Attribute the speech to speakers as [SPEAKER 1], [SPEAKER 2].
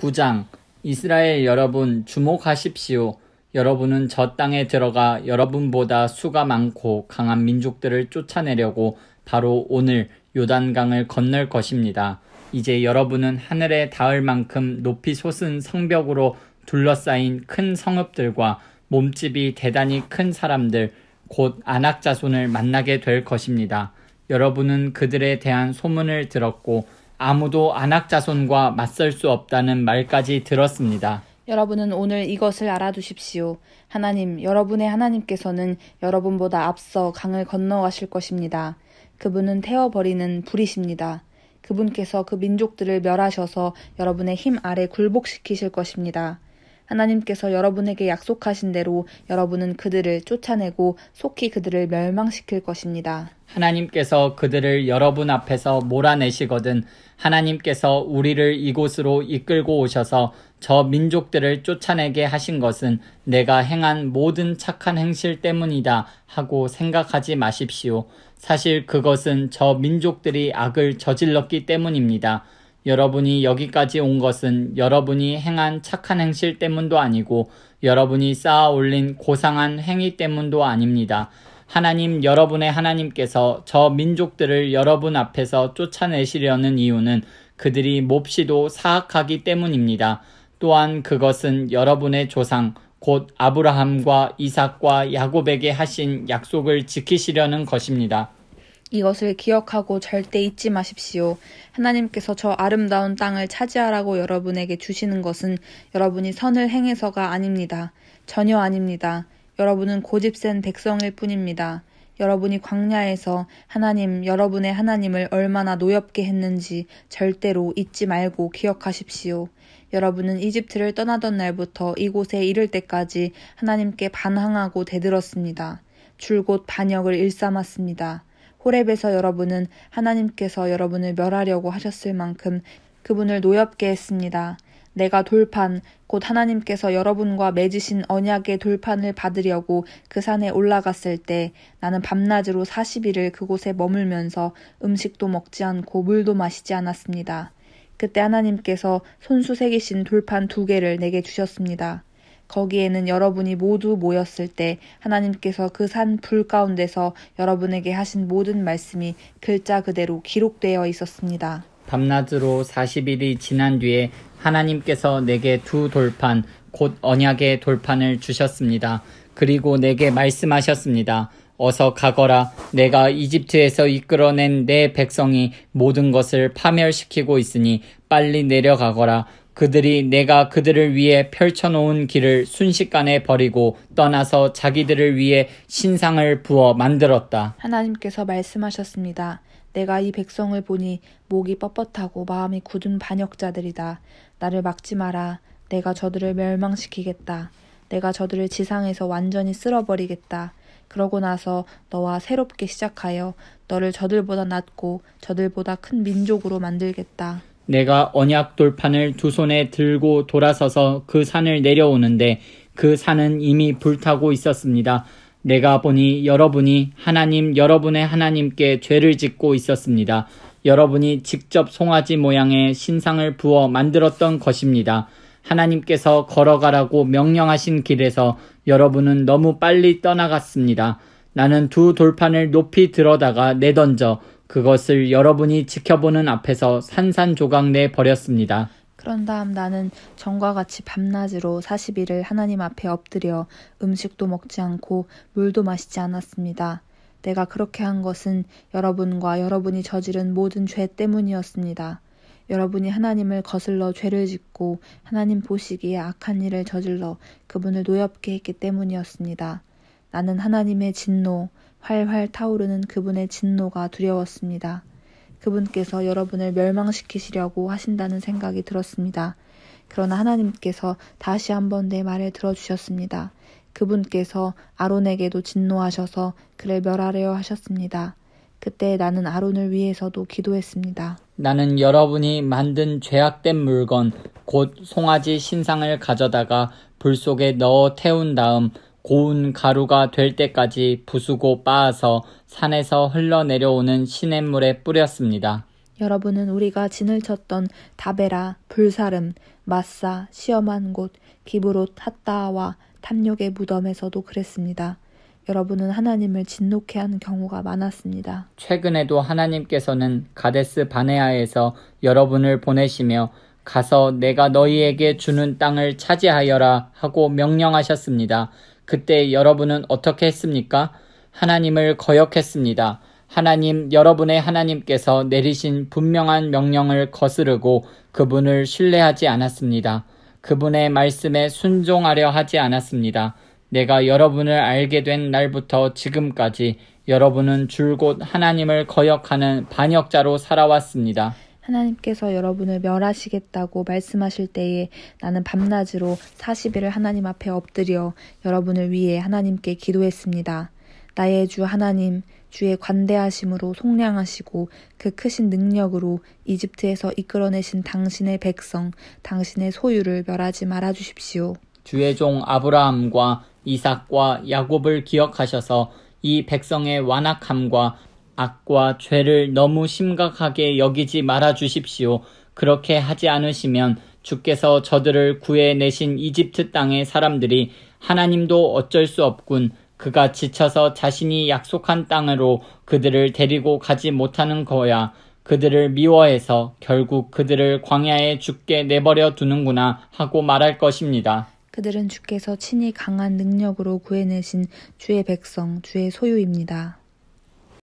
[SPEAKER 1] 9장 이스라엘 여러분 주목하십시오. 여러분은 저 땅에 들어가 여러분보다 수가 많고 강한 민족들을 쫓아내려고 바로 오늘 요단강을 건널 것입니다. 이제 여러분은 하늘에 닿을 만큼 높이 솟은 성벽으로 둘러싸인 큰 성읍들과 몸집이 대단히 큰 사람들, 곧 안악 자손을 만나게 될 것입니다. 여러분은 그들에 대한 소문을 들었고 아무도 안악자손과 맞설 수 없다는 말까지 들었습니다.
[SPEAKER 2] 여러분은 오늘 이것을 알아두십시오. 하나님, 여러분의 하나님께서는 여러분보다 앞서 강을 건너가실 것입니다. 그분은 태워버리는 불이십니다. 그분께서 그 민족들을 멸하셔서 여러분의 힘 아래 굴복시키실 것입니다. 하나님께서 여러분에게 약속하신 대로 여러분은 그들을 쫓아내고 속히 그들을 멸망시킬 것입니다.
[SPEAKER 1] 하나님께서 그들을 여러분 앞에서 몰아내시거든 하나님께서 우리를 이곳으로 이끌고 오셔서 저 민족들을 쫓아내게 하신 것은 내가 행한 모든 착한 행실 때문이다 하고 생각하지 마십시오. 사실 그것은 저 민족들이 악을 저질렀기 때문입니다. 여러분이 여기까지 온 것은 여러분이 행한 착한 행실 때문도 아니고 여러분이 쌓아 올린 고상한 행위 때문도 아닙니다. 하나님 여러분의 하나님께서 저 민족들을 여러분 앞에서 쫓아내시려는 이유는 그들이 몹시도 사악하기 때문입니다. 또한 그것은 여러분의 조상 곧 아브라함과 이삭과 야곱에게 하신 약속을 지키시려는 것입니다.
[SPEAKER 2] 이것을 기억하고 절대 잊지 마십시오. 하나님께서 저 아름다운 땅을 차지하라고 여러분에게 주시는 것은 여러분이 선을 행해서가 아닙니다. 전혀 아닙니다. 여러분은 고집센 백성일 뿐입니다. 여러분이 광야에서 하나님, 여러분의 하나님을 얼마나 노엽게 했는지 절대로 잊지 말고 기억하십시오. 여러분은 이집트를 떠나던 날부터 이곳에 이를 때까지 하나님께 반항하고 대들었습니다. 줄곧 반역을 일삼았습니다. 호랩에서 여러분은 하나님께서 여러분을 멸하려고 하셨을 만큼 그분을 노엽게 했습니다. 내가 돌판, 곧 하나님께서 여러분과 맺으신 언약의 돌판을 받으려고 그 산에 올라갔을 때 나는 밤낮으로 40일을 그곳에 머물면서 음식도 먹지 않고 물도 마시지 않았습니다. 그때 하나님께서 손수 새기신 돌판 두 개를 내게 주셨습니다. 거기에는 여러분이 모두 모였을 때 하나님께서 그 산 불 가운데서 여러분에게 하신 모든 말씀이 글자 그대로 기록되어 있었습니다.
[SPEAKER 1] 밤낮으로 40일이 지난 뒤에 하나님께서 내게 두 돌판, 곧 언약의 돌판을 주셨습니다. 그리고 내게 말씀하셨습니다. 어서 가거라. 내가 이집트에서 이끌어낸 내 백성이 모든 것을 파멸시키고 있으니 빨리 내려가거라. 그들이 내가 그들을 위해 펼쳐놓은 길을 순식간에 버리고 떠나서 자기들을 위해 신상을 부어 만들었다.
[SPEAKER 2] 하나님께서 말씀하셨습니다. 내가 이 백성을 보니 목이 뻣뻣하고 마음이 굳은 반역자들이다. 나를 막지 마라. 내가 저들을 멸망시키겠다. 내가 저들을 지상에서 완전히 쓸어버리겠다. 그러고 나서 너와 새롭게 시작하여 너를 저들보다 낫고 저들보다 큰 민족으로 만들겠다.
[SPEAKER 1] 내가 언약 돌판을 두 손에 들고 돌아서서 그 산을 내려오는데 그 산은 이미 불타고 있었습니다. 내가 보니 여러분이 하나님 여러분의 하나님께 죄를 짓고 있었습니다. 여러분이 직접 송아지 모양의 신상을 부어 만들었던 것입니다. 하나님께서 걸어가라고 명령하신 길에서 여러분은 너무 빨리 떠나갔습니다. 나는 두 돌판을 높이 들어다가 내던져 그것을 여러분이 지켜보는 앞에서 산산조각내 버렸습니다.
[SPEAKER 2] 그런 다음 나는 전과 같이 밤낮으로 40일을 하나님 앞에 엎드려 음식도 먹지 않고 물도 마시지 않았습니다. 내가 그렇게 한 것은 여러분과 여러분이 저지른 모든 죄 때문이었습니다. 여러분이 하나님을 거슬러 죄를 짓고 하나님 보시기에 악한 일을 저질러 그분을 노엽게 했기 때문이었습니다. 나는 하나님의 진노, 활활 타오르는 그분의 진노가 두려웠습니다. 그분께서 여러분을 멸망시키시려고 하신다는 생각이 들었습니다. 그러나 하나님께서 다시 한번 내 말을 들어주셨습니다. 그분께서 아론에게도 진노하셔서 그를 멸하려 하셨습니다. 그때 나는 아론을 위해서도 기도했습니다.
[SPEAKER 1] 나는 여러분이 만든 죄악된 물건, 곧 송아지 신상을 가져다가 불 속에 넣어 태운 다음 고운 가루가 될 때까지 부수고 빻아서 산에서 흘러내려오는 시냇물에 뿌렸습니다.
[SPEAKER 2] 여러분은 우리가 진을 쳤던 다베라, 불사름, 마사, 시험한 곳, 기브롯, 핫다와 탐욕의 무덤에서도 그랬습니다. 여러분은 하나님을 진노케 한 경우가 많았습니다.
[SPEAKER 1] 최근에도 하나님께서는 가데스 바네아에서 여러분을 보내시며 가서 내가 너희에게 주는 땅을 차지하여라 하고 명령하셨습니다. 그때 여러분은 어떻게 했습니까? 하나님을 거역했습니다. 하나님, 여러분의 하나님께서 내리신 분명한 명령을 거스르고 그분을 신뢰하지 않았습니다. 그분의 말씀에 순종하려 하지 않았습니다. 내가 여러분을 알게 된 날부터 지금까지 여러분은 줄곧 하나님을 거역하는 반역자로 살아왔습니다.
[SPEAKER 2] 하나님께서 여러분을 멸하시겠다고 말씀하실 때에 나는 밤낮으로 40일을 하나님 앞에 엎드려 여러분을 위해 하나님께 기도했습니다. 나의 주 하나님, 주의 관대하심으로 속량하시고 그 크신 능력으로 이집트에서 이끌어내신 당신의 백성, 당신의 소유를 멸하지 말아 주십시오.
[SPEAKER 1] 주의 종 아브라함과 이삭과 야곱을 기억하셔서 이 백성의 완악함과 악과 죄를 너무 심각하게 여기지 말아 주십시오. 그렇게 하지 않으시면 주께서 저들을 구해내신 이집트 땅의 사람들이 하나님도 어쩔 수 없군. 그가 지쳐서 자신이 약속한 땅으로 그들을 데리고 가지 못하는 거야. 그들을 미워해서 결국 그들을 광야에 죽게 내버려 두는구나 하고 말할 것입니다.
[SPEAKER 2] 그들은 주께서 친히 강한 능력으로 구해내신 주의 백성, 주의 소유입니다.